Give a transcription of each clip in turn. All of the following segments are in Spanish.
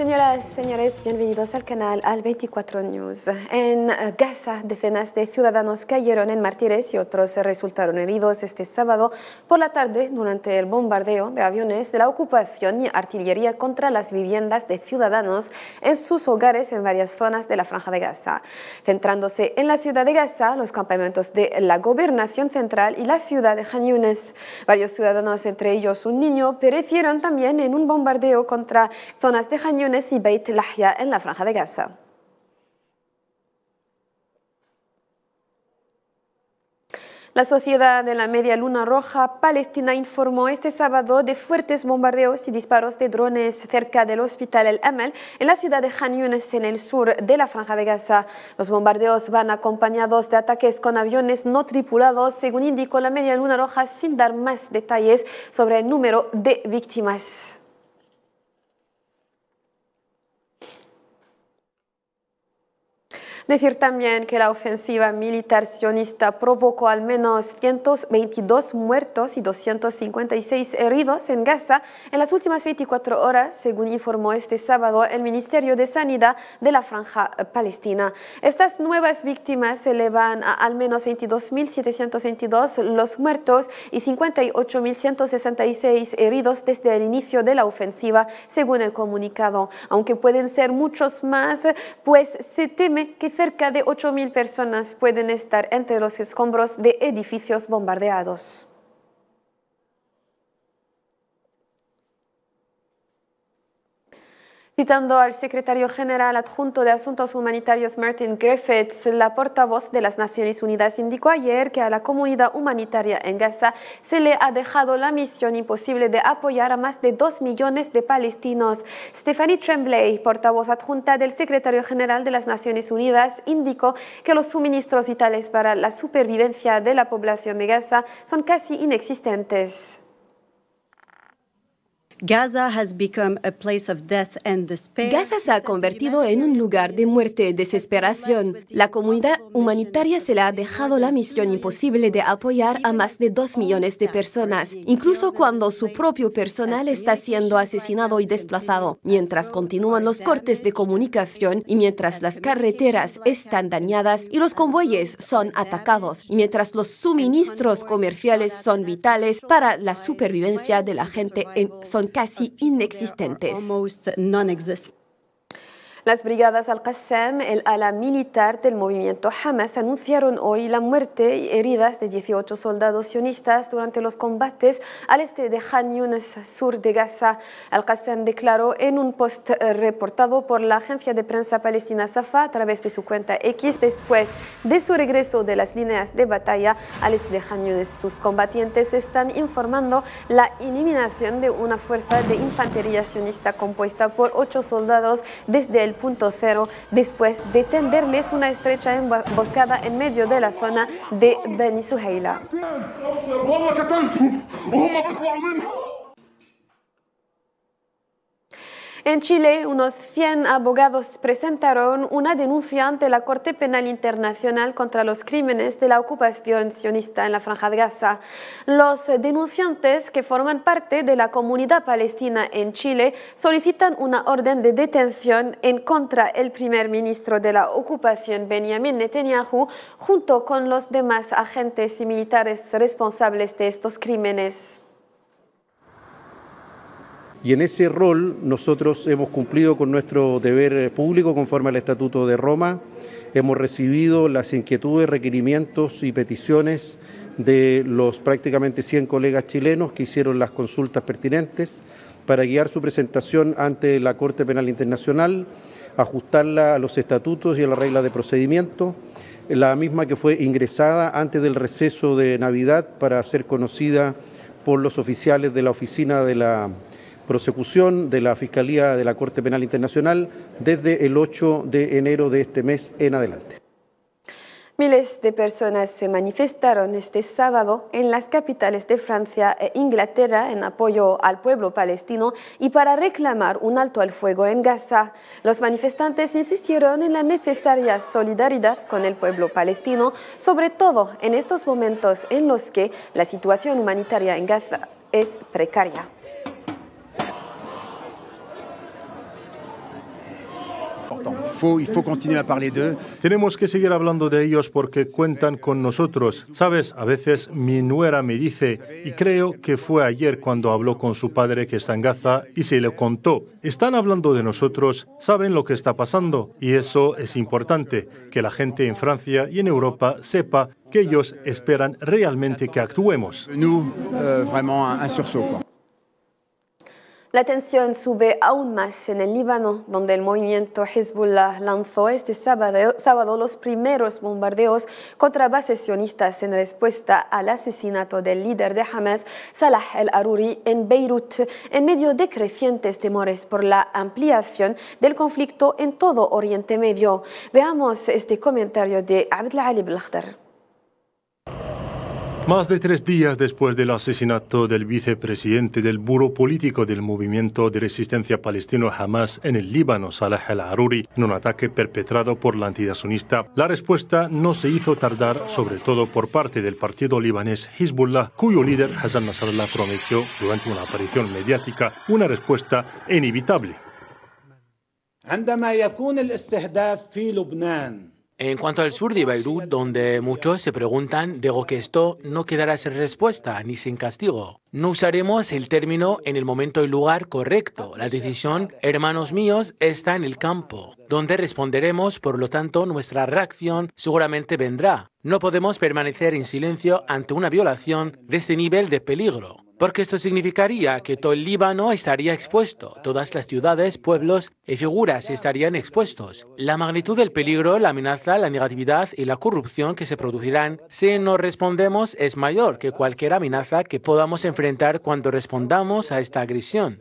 Señoras, señores, bienvenidos al canal Al 24 News. En Gaza, decenas de ciudadanos cayeron en mártires y otros resultaron heridos este sábado por la tarde durante el bombardeo de aviones de la ocupación y artillería contra las viviendas de ciudadanos en sus hogares en varias zonas de la Franja de Gaza. Centrándose en la ciudad de Gaza, los campamentos de la Gobernación Central y la ciudad de Han Varios ciudadanos, entre ellos un niño, perecieron también en un bombardeo contra zonas de Han y Beit Lahya en la Franja de Gaza. La Sociedad de la Media Luna Roja Palestina informó este sábado de fuertes bombardeos y disparos de drones cerca del hospital El Amel en la ciudad de Han Yunes, en el sur de la Franja de Gaza. Los bombardeos van acompañados de ataques con aviones no tripulados, según indicó la Media Luna Roja, sin dar más detalles sobre el número de víctimas. Decir también que la ofensiva militar sionista provocó al menos 122 muertos y 256 heridos en Gaza en las últimas 24 horas, según informó este sábado el Ministerio de Sanidad de la Franja Palestina. Estas nuevas víctimas se elevan a al menos 22.722 los muertos y 58.166 heridos desde el inicio de la ofensiva, según el comunicado, aunque pueden ser muchos más, pues se teme que cerca de 8.000 personas pueden estar entre los escombros de edificios bombardeados. Citando al secretario general adjunto de Asuntos Humanitarios Martin Griffiths, la portavoz de las Naciones Unidas indicó ayer que a la comunidad humanitaria en Gaza se le ha dejado la misión imposible de apoyar a más de dos millones de palestinos. Stephanie Tremblay, portavoz adjunta del secretario general de las Naciones Unidas, indicó que los suministros vitales para la supervivencia de la población de Gaza son casi inexistentes. Gaza se ha convertido en un lugar de muerte y desesperación. La comunidad humanitaria se le ha dejado la misión imposible de apoyar a más de dos millones de personas, incluso cuando su propio personal está siendo asesinado y desplazado, mientras continúan los cortes de comunicación y mientras las carreteras están dañadas y los convoyes son atacados, y mientras los suministros comerciales son vitales para la supervivencia de la gente en son casi inexistentes. Las brigadas Al-Qassam, el ala militar del movimiento Hamas, anunciaron hoy la muerte y heridas de 18 soldados sionistas durante los combates al este de Han sur de Gaza. Al-Qassam declaró en un post reportado por la agencia de prensa palestina Safa a través de su cuenta X después de su regreso de las líneas de batalla al este de Han Yunis. Sus combatientes están informando la eliminación de una fuerza de infantería sionista compuesta por ocho soldados desde el después de tenderles una estrecha emboscada en medio de la zona de Benisuheila. En Chile, unos 100 abogados presentaron una denuncia ante la Corte Penal Internacional contra los crímenes de la ocupación sionista en la Franja de Gaza. Los denunciantes, que forman parte de la comunidad palestina en Chile, solicitan una orden de detención en contra del primer ministro de la ocupación, Benjamin Netanyahu, junto con los demás agentes y militares responsables de estos crímenes. Y en ese rol nosotros hemos cumplido con nuestro deber eh, público conforme al Estatuto de Roma, hemos recibido las inquietudes, requerimientos y peticiones de los prácticamente 100 colegas chilenos que hicieron las consultas pertinentes para guiar su presentación ante la Corte Penal Internacional, ajustarla a los estatutos y a la regla de procedimiento, la misma que fue ingresada antes del receso de Navidad para ser conocida por los oficiales de la oficina de la prosecución de la Fiscalía de la Corte Penal Internacional desde el 8 de enero de este mes en adelante. Miles de personas se manifestaron este sábado en las capitales de Francia e Inglaterra en apoyo al pueblo palestino y para reclamar un alto al fuego en Gaza. Los manifestantes insistieron en la necesaria solidaridad con el pueblo palestino, sobre todo en estos momentos en los que la situación humanitaria en Gaza es precaria. Tenemos que seguir hablando de ellos porque cuentan con nosotros. Sabes, a veces mi nuera me dice, y creo que fue ayer cuando habló con su padre que está en Gaza y se le contó, están hablando de nosotros, saben lo que está pasando y eso es importante, que la gente en Francia y en Europa sepa que ellos esperan realmente que actuemos. Euh, la tensión sube aún más en el Líbano, donde el movimiento Hezbollah lanzó este sábado, los primeros bombardeos contra bases sionistas en respuesta al asesinato del líder de Hamas, Salah el-Aruri, en Beirut, en medio de crecientes temores por la ampliación del conflicto en todo Oriente Medio. Veamos este comentario de Abdel Ali más de tres días después del asesinato del vicepresidente del Buro Político del Movimiento de Resistencia Palestino Hamas en el Líbano, Salah al-Aruri, en un ataque perpetrado por la entidad la respuesta no se hizo tardar, sobre todo por parte del partido libanés Hezbollah, cuyo líder Hassan Nasrallah prometió durante una aparición mediática una respuesta inevitable. En cuanto al sur de Beirut, donde muchos se preguntan, digo que esto no quedará sin respuesta ni sin castigo. No usaremos el término en el momento y lugar correcto. La decisión, hermanos míos, está en el campo, donde responderemos, por lo tanto, nuestra reacción seguramente vendrá. No podemos permanecer en silencio ante una violación de este nivel de peligro porque esto significaría que todo el Líbano estaría expuesto, todas las ciudades, pueblos y figuras estarían expuestos. La magnitud del peligro, la amenaza, la negatividad y la corrupción que se producirán si no respondemos es mayor que cualquier amenaza que podamos enfrentar cuando respondamos a esta agresión.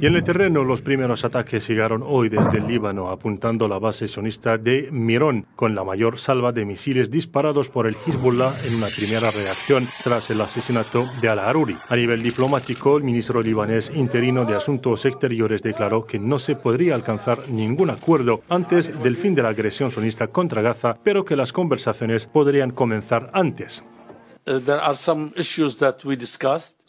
Y en el terreno, los primeros ataques llegaron hoy desde el Líbano, apuntando la base sonista de Mirón, con la mayor salva de misiles disparados por el Hezbollah en una primera reacción tras el asesinato de Al-Aruri. A nivel diplomático, el ministro libanés interino de Asuntos Exteriores declaró que no se podría alcanzar ningún acuerdo antes del fin de la agresión sonista contra Gaza, pero que las conversaciones podrían comenzar antes. Eh,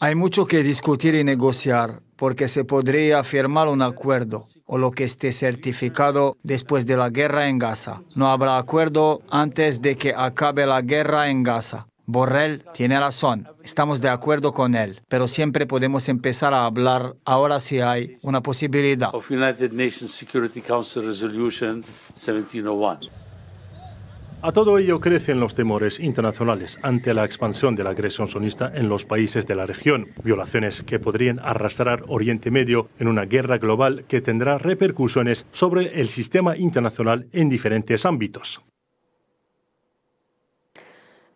Hay mucho que discutir y negociar porque se podría firmar un acuerdo o lo que esté certificado después de la guerra en Gaza. No habrá acuerdo antes de que acabe la guerra en Gaza. Borrell tiene razón, estamos de acuerdo con él, pero siempre podemos empezar a hablar ahora si hay una posibilidad. A todo ello crecen los temores internacionales ante la expansión de la agresión sonista en los países de la región, violaciones que podrían arrastrar Oriente Medio en una guerra global que tendrá repercusiones sobre el sistema internacional en diferentes ámbitos.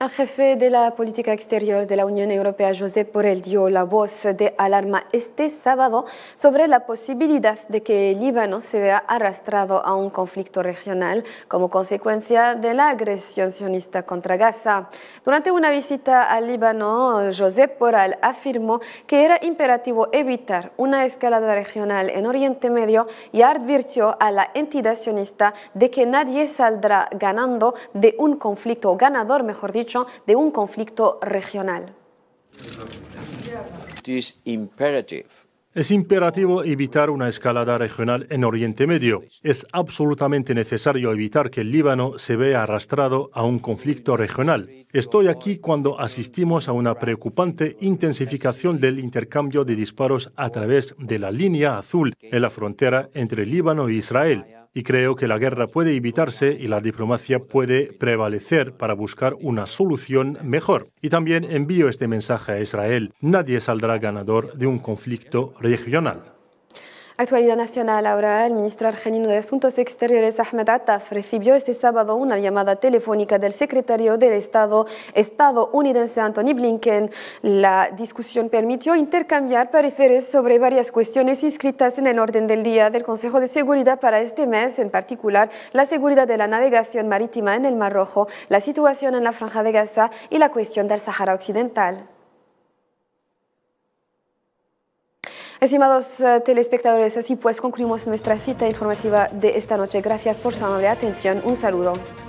El jefe de la política exterior de la Unión Europea, José Borrell, dio la voz de alarma este sábado sobre la posibilidad de que el Líbano se vea arrastrado a un conflicto regional como consecuencia de la agresión sionista contra Gaza. Durante una visita al Líbano, José Borrell afirmó que era imperativo evitar una escalada regional en Oriente Medio y advirtió a la entidad sionista de que nadie saldrá ganando de un conflicto, o ganador, mejor dicho, de un conflicto regional. Es imperativo evitar una escalada regional en Oriente Medio. Es absolutamente necesario evitar que el Líbano se vea arrastrado a un conflicto regional. Estoy aquí cuando asistimos a una preocupante intensificación del intercambio de disparos a través de la línea azul en la frontera entre Líbano e Israel y creo que la guerra puede evitarse y la diplomacia puede prevalecer para buscar una solución mejor. Y también envío este mensaje a Israel. Nadie saldrá ganador de un conflicto regional. Actualidad nacional ahora, el ministro argenino de Asuntos Exteriores Ahmed Attaf recibió este sábado una llamada telefónica del secretario del Estado estadounidense Anthony Blinken. La discusión permitió intercambiar pareceres sobre varias cuestiones inscritas en el orden del día del Consejo de Seguridad para este mes, en particular la seguridad de la navegación marítima en el Mar Rojo, la situación en la Franja de Gaza y la cuestión del Sahara Occidental. Estimados eh, telespectadores, así pues concluimos nuestra cita informativa de esta noche. Gracias por su amable atención. Un saludo.